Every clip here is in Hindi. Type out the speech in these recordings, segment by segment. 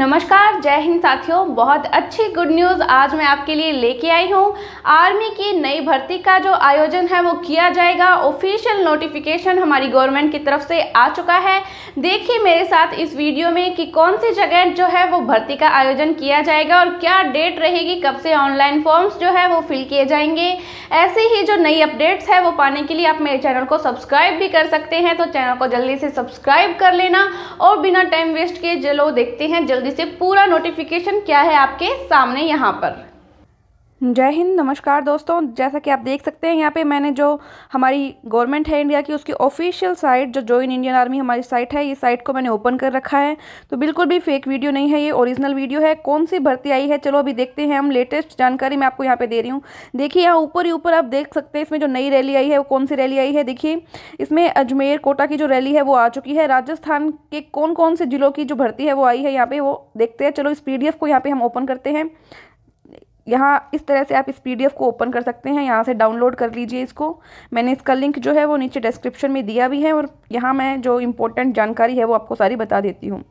नमस्कार जय हिंद साथियों बहुत अच्छी गुड न्यूज़ आज मैं आपके लिए लेके आई हूँ आर्मी की नई भर्ती का जो आयोजन है वो किया जाएगा ऑफिशियल नोटिफिकेशन हमारी गवर्नमेंट की तरफ से आ चुका है देखिए मेरे साथ इस वीडियो में कि कौन सी जगह जो है वो भर्ती का आयोजन किया जाएगा और क्या डेट रहेगी कब से ऑनलाइन फॉर्म्स जो है वो फिल किए जाएंगे ऐसे ही जो नई अपडेट्स है वो पाने के लिए आप मेरे चैनल को सब्सक्राइब भी कर सकते हैं तो चैनल को जल्दी से सब्सक्राइब कर लेना और बिना टाइम वेस्ट किए चलो देखते हैं जल्दी वजह से पूरा नोटिफिकेशन क्या है आपके सामने यहाँ पर जय हिंद नमस्कार दोस्तों जैसा कि आप देख सकते हैं यहाँ पे मैंने जो हमारी गवर्नमेंट है इंडिया की उसकी ऑफिशियल साइट जो जॉइन इंडियन आर्मी हमारी साइट है ये साइट को मैंने ओपन कर रखा है तो बिल्कुल भी फेक वीडियो नहीं है ये ओरिजिनल वीडियो है कौन सी भर्ती आई है चलो अभी देखते हैं हम लेटेस्ट जानकारी मैं आपको यहाँ पर दे रही हूँ देखिए यहाँ ऊपर ही ऊपर आप देख सकते हैं इसमें जो नई रैली आई है वो कौन सी रैली आई है देखिए इसमें अजमेर कोटा की जो रैली है वो आ चुकी है राजस्थान के कौन कौन से जिलों की जो भर्ती है वो आई है यहाँ पर वो देखते हैं चलो इस पी को यहाँ पर हम ओपन करते हैं यहाँ इस तरह से आप इस पी को ओपन कर सकते हैं यहाँ से डाउनलोड कर लीजिए इसको मैंने इसका लिंक जो है वो नीचे डिस्क्रिप्शन में दिया भी है और यहाँ मैं जो इम्पोर्टेंट जानकारी है वो आपको सारी बता देती हूँ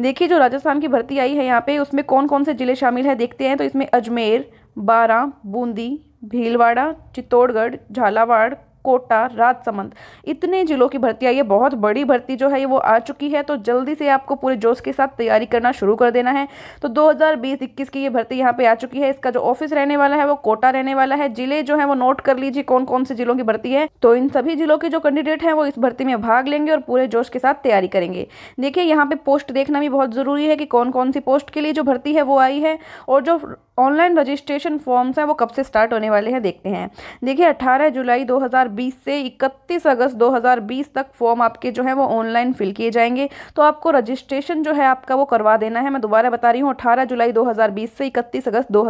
देखिए जो राजस्थान की भर्ती आई है यहाँ पे उसमें कौन कौन से ज़िले शामिल है देखते हैं तो इसमें अजमेर बारा बूंदी भीलवाड़ा चित्तौड़गढ़ झालावाड़ कोटा राजसमंद इतने ज़िलों की भर्ती आई है बहुत बड़ी भर्ती जो है ये वो आ चुकी है तो जल्दी से आपको पूरे जोश के साथ तैयारी करना शुरू कर देना है तो 2020-21 की ये भर्ती यहाँ पे आ चुकी है इसका जो ऑफिस रहने वाला है वो कोटा रहने वाला है जिले जो है वो नोट कर लीजिए कौन कौन से जिलों की भर्ती है तो इन सभी जिलों के जो कैंडिडेट हैं वो इस भर्ती में भाग लेंगे और पूरे जोश के साथ तैयारी करेंगे देखिए यहाँ पे पोस्ट देखना भी बहुत ज़रूरी है कि कौन कौन सी पोस्ट के लिए जो भर्ती है वो आई है और जो ऑनलाइन रजिस्ट्रेशन फॉर्म्स हैं वो कब से स्टार्ट होने वाले हैं देखते हैं देखिए 18 जुलाई 2020 से 31 अगस्त 2020 तक फॉर्म आपके जो है वो ऑनलाइन फिल किए जाएंगे तो आपको रजिस्ट्रेशन जो है आपका वो करवा देना है मैं दोबारा बता रही हूँ अठारह जुलाई दो से इकतीस अगस्त दो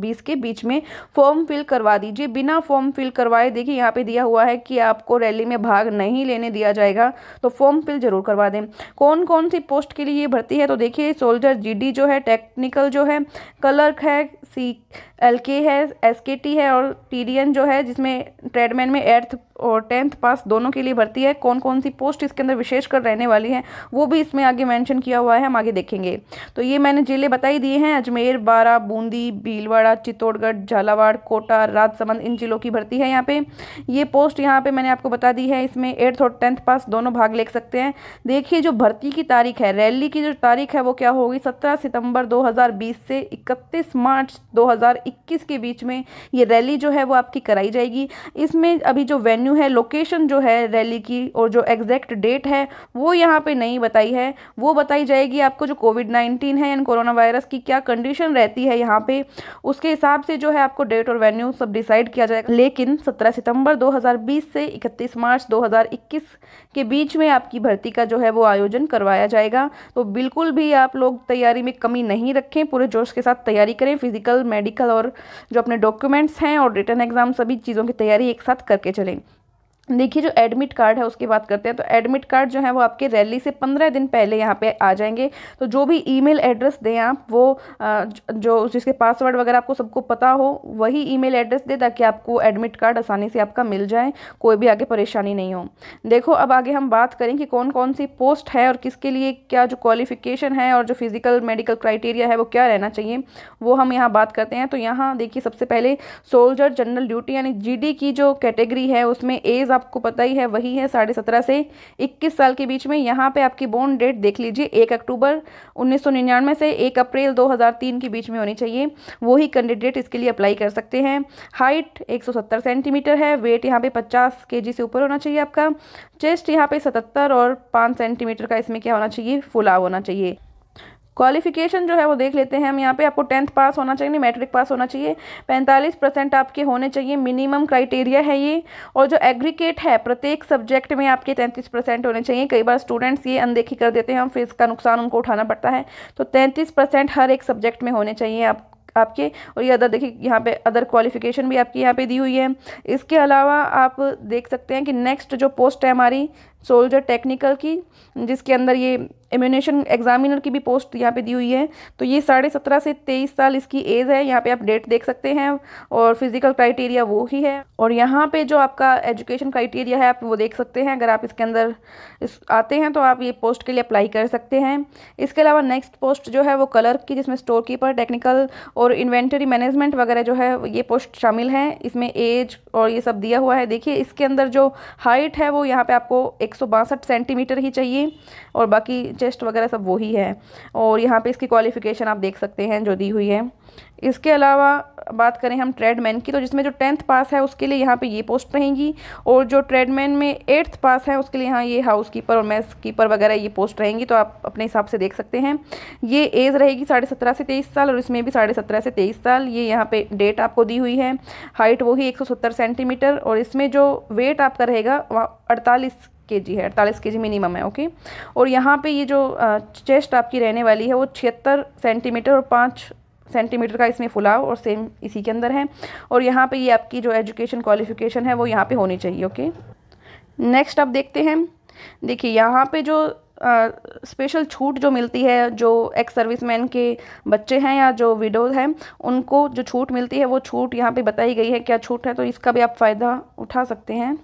बीस के बीच में फॉर्म फिल करवा दीजिए बिना फॉर्म फिल करवाए देखिए यहाँ पे दिया हुआ है कि आपको रैली में भाग नहीं लेने दिया जाएगा तो फॉर्म फिल ज़रूर करवा दें कौन कौन सी पोस्ट के लिए ये भर्ती है तो देखिए सोल्जर जीडी जो है टेक्निकल जो है क्लर्क है सी एल के है एस के टी है और टी डी एन जो है जिसमें ट्रेडमैन में एट्थ और टेंथ पास दोनों के लिए भर्ती है कौन कौन सी पोस्ट इसके अंदर विशेषकर रहने वाली है वो भी इसमें आगे मेंशन किया हुआ है हम आगे देखेंगे तो ये मैंने ज़िले बताई दिए हैं अजमेर बारा बूंदी भीलवाड़ा चित्तौड़गढ़ झालावाड़ कोटा राजसमंद इन जिलों की भर्ती है यहाँ पर ये पोस्ट यहाँ पर मैंने आपको बता दी है इसमें एट्थ और टेंथ पास दोनों भाग ले सकते हैं देखिए जो भर्ती की तारीख है रैली की जो तारीख है वो क्या होगी सत्रह सितम्बर दो से इकतीस मार्च दो 2021 के बीच में ये रैली जो है वो आपकी कराई जाएगी इसमें अभी जो वेन्यू है लोकेशन जो है रैली की और जो एग्जैक्ट डेट है वो यहाँ पर नहीं बताई है वो बताई जाएगी आपको जो कोविड नाइन्टीन है यानी कोरोना वायरस की क्या कंडीशन रहती है यहाँ पे उसके हिसाब से जो है आपको डेट और वेन्यू सब डिसाइड किया जाएगा लेकिन सत्रह सितम्बर दो से इकतीस मार्च 2021 के बीच में आपकी भर्ती का जो है वो आयोजन करवाया जाएगा तो बिल्कुल भी आप लोग तैयारी में कमी नहीं रखें पूरे जोश के साथ तैयारी करें फिजिकल मेडिकल और और जो अपने डॉक्यूमेंट्स हैं और रिटर्न एग्ज़ाम सभी चीज़ों की तैयारी एक साथ करके चलें देखिए जो एडमिट कार्ड है उसकी बात करते हैं तो एडमिट कार्ड जो है वो आपके रैली से पंद्रह दिन पहले यहाँ पे आ जाएंगे तो जो भी ईमेल एड्रेस दें आप वो जो जिसके पासवर्ड वगैरह आपको सबको पता हो वही ईमेल एड्रेस दें ताकि आपको एडमिट कार्ड आसानी से आपका मिल जाए कोई भी आगे परेशानी नहीं हो देखो अब आगे हम बात करें कि कौन कौन सी पोस्ट है और किसके लिए क्या जो क्वालिफिकेशन है और जो फिज़िकल मेडिकल क्राइटेरिया है वो क्या रहना चाहिए वो हम यहाँ बात करते हैं तो यहाँ देखिए सबसे पहले सोल्जर जनरल ड्यूटी यानी जी की जो कैटेगरी है उसमें एज आपको पता ही है वही है साढ़े सत्रह से इक्कीस साल के बीच में यहाँ पे आपकी बोन डेट देख लीजिए एक अक्टूबर उन्नीस से एक अप्रैल 2003 के बीच में होनी चाहिए वही कैंडिडेट इसके लिए अप्लाई कर सकते हैं हाइट 170 सेंटीमीटर है वेट यहाँ पे 50 के से ऊपर होना चाहिए आपका चेस्ट यहाँ पे 77 और 5 सेंटीमीटर का इसमें क्या होना चाहिए फुलाव होना चाहिए क्वालिफिकेशन जो है वो देख लेते हैं हम यहाँ पे आपको टेंथ पास होना चाहिए नहीं मैट्रिक पास होना चाहिए पैंतालीस परसेंट आपके होने चाहिए मिनिमम क्राइटेरिया है ये और जो एग्रीकेट है प्रत्येक सब्जेक्ट में आपके तैंतीस परसेंट होने चाहिए कई बार स्टूडेंट्स ये अनदेखी कर देते हैं हम फिर इसका नुकसान उनको उठाना पड़ता है तो तैंतीस परसेंट हर एक सब्जेक्ट में होने चाहिए आप आपके और ये अदर देखिए यहाँ पे अदर क्वालिफिकेशन भी आपकी यहाँ पे दी हुई है इसके अलावा आप देख सकते हैं कि नेक्स्ट जो पोस्ट है हमारी सोल्जर टेक्निकल की जिसके अंदर ये इम्यूनेशन एग्जामिनर की भी पोस्ट यहाँ पे दी हुई है तो ये साढ़े सत्रह से तेईस साल इसकी एज है यहाँ पे आप डेट देख सकते हैं और फिजिकल क्राइटेरिया वो ही है और यहाँ पे जो आपका एजुकेशन क्राइटेरिया है आप वो देख सकते हैं अगर आप इसके अंदर इस आते हैं तो आप ये पोस्ट के लिए अप्लाई कर सकते हैं इसके अलावा नेक्स्ट पोस्ट जो है वो कलर की जिसमें स्टोर कीपर टेक्निकल और इन्वेंटरी मैनेजमेंट वगैरह जो है ये पोस्ट शामिल है इसमें एज और ये सब दिया हुआ है देखिए इसके अंदर जो हाइट है वो यहाँ पर आपको एक सेंटीमीटर ही चाहिए और बाकी टेस्ट वगैरह सब वही है और यहाँ पे इसकी क्वालिफ़िकेशन आप देख सकते हैं जो दी हुई है इसके अलावा बात करें हम ट्रेडमैन की तो जिसमें जो टेंथ पास है उसके लिए यहाँ पे ये पोस्ट रहेंगी और जो ट्रेडमैन में एट्थ पास है उसके लिए यहाँ ये हाउस कीपर और मैथ्स कीपर वगैरह ये पोस्ट रहेंगी तो आप अपने हिसाब से देख सकते हैं ये एज रहेगी साढ़े सत्रह से तेईस साल और इसमें भी साढ़े सत्रह से तेईस साल ये यहाँ पे डेट आपको दी हुई है हाइट वही एक सौ सत्तर सेंटीमीटर और इसमें जो वेट आपका रहेगा वहाँ अड़तालीस के जी है अड़तालीस के जी मिनिमम है ओके और यहाँ पे ये जो चेस्ट आपकी रहने वाली है वो छिहत्तर सेंटीमीटर और पाँच सेंटीमीटर का इसमें फुलाव और सेम इसी के अंदर है और यहाँ पे ये आपकी जो एजुकेशन क्वालिफिकेशन है वो यहाँ पे होनी चाहिए ओके नेक्स्ट आप देखते हैं देखिए यहाँ पे जो स्पेशल छूट जो मिलती है जो एक्स सर्विस मैन के बच्चे हैं या जो विडोज हैं उनको जो छूट मिलती है वो छूट यहाँ पे बताई गई है क्या छूट है तो इसका भी आप फ़ायदा उठा सकते हैं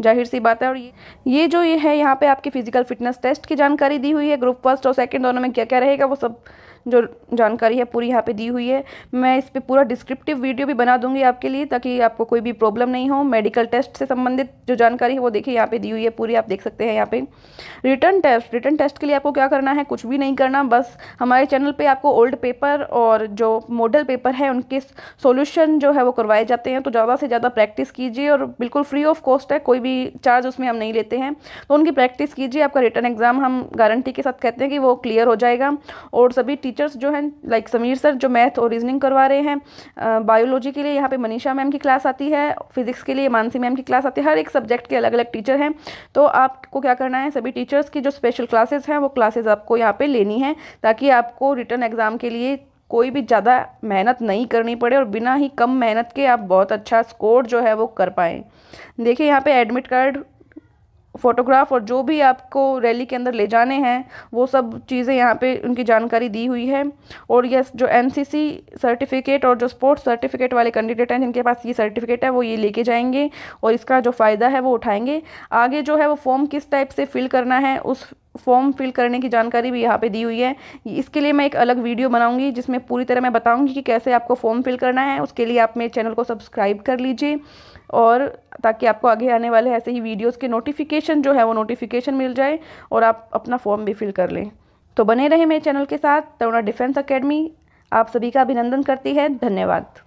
जाहिर सी बात है और ये ये जो ये है यहाँ पे आपकी फ़िज़िकल फिटनेस टेस्ट की जानकारी दी हुई है ग्रुप फर्स्ट और सेकेंड दोनों में क्या क्या रहेगा वो सब जो जानकारी है पूरी यहाँ पे दी हुई है मैं इस पर पूरा डिस्क्रिप्टिव वीडियो भी बना दूंगी आपके लिए ताकि आपको कोई भी प्रॉब्लम नहीं हो मेडिकल टेस्ट से संबंधित जो जानकारी है वो देखिए यहाँ पे दी हुई है पूरी आप देख सकते हैं यहाँ पे रिटर्न टेस्ट रिटर्न टेस्ट के लिए आपको क्या करना है कुछ भी नहीं करना बस हमारे चैनल पर आपको ओल्ड पेपर और जो मॉडल पेपर है उनके सोल्यूशन जो है वो करवाए जाते हैं तो ज़्यादा से ज़्यादा प्रैक्टिस कीजिए और बिल्कुल फ्री ऑफ कॉस्ट है कोई भी चार्ज उसमें हम नहीं लेते हैं तो उनकी प्रैक्टिस कीजिए आपका रिटर्न एग्ज़ाम हम गारंटी के साथ कहते हैं कि वो क्लियर हो जाएगा और सभी टीचर्स जो हैं लाइक समीर सर जो मैथ और रीजनिंग करवा रहे हैं बायोलॉजी के लिए यहाँ पे मनीषा मैम की क्लास आती है फिजिक्स के लिए मानसी मैम की क्लास आती है हर एक सब्जेक्ट के अलग अलग टीचर हैं तो आपको क्या करना है सभी टीचर्स की जो स्पेशल क्लासेज हैं वो क्लासेज आपको यहाँ पर लेनी है ताकि आपको रिटर्न एग्ज़ाम के लिए कोई भी ज़्यादा मेहनत नहीं करनी पड़े और बिना ही कम मेहनत के आप बहुत अच्छा स्कोर जो है वो कर पाएँ देखिए यहाँ पे एडमिट कार्ड फ़ोटोग्राफ और जो भी आपको रैली के अंदर ले जाने हैं वो सब चीज़ें यहाँ पे उनकी जानकारी दी हुई है और ये जो एनसीसी सर्टिफिकेट और जो स्पोर्ट्स सर्टिफिकेट वाले कैंडिडेट हैं जिनके पास ये सर्टिफिकेट है वो ये लेके जाएंगे और इसका जो फ़ायदा है वो उठाएंगे आगे जो है वो फॉर्म किस टाइप से फिल करना है उस फॉर्म फिल करने की जानकारी भी यहाँ पे दी हुई है इसके लिए मैं एक अलग वीडियो बनाऊंगी जिसमें पूरी तरह मैं बताऊंगी कि कैसे आपको फॉर्म फिल करना है उसके लिए आप मेरे चैनल को सब्सक्राइब कर लीजिए और ताकि आपको आगे आने वाले ऐसे ही वीडियोज़ के नोटिफिकेशन जो है वो नोटिफिकेशन मिल जाए और आप अपना फॉर्म भी फिल कर लें तो बने रहें मेरे चैनल के साथ तरुणा डिफेंस अकेडमी आप सभी का अभिनंदन करती है धन्यवाद